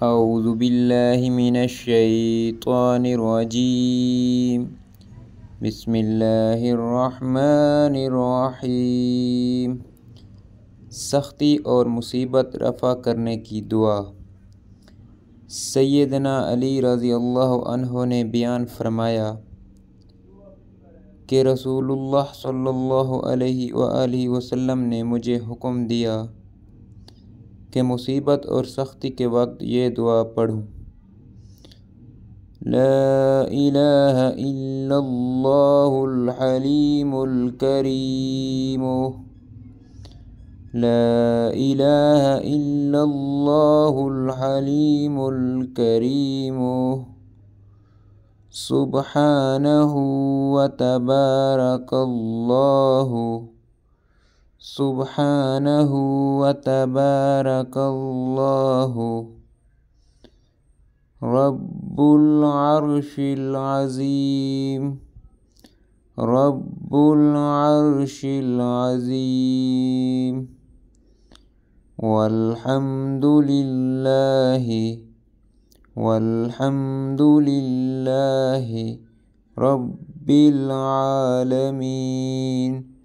من الشیطان الرجیم بسم اللہ سختی اور مصیبت رفع کرنے کی دعا سیدنا علی رضی اللہ عنہ نے بیان فرمایا کہ رسول اللہ صلی اللہ علیہ وآلہ وسلم نے مجھے حکم دیا کہ مصیبت اور سختی کے وقت یہ دعا پڑھوں لا الہ الا اللہ الحلیم لا القریموح لہلیم القریموح صبح نہ ہو تبارک اللہ سبحانه وتبارك الله رب العرش العظيم رب العرش العظيم والحمد لله والحمد لله رب العالمين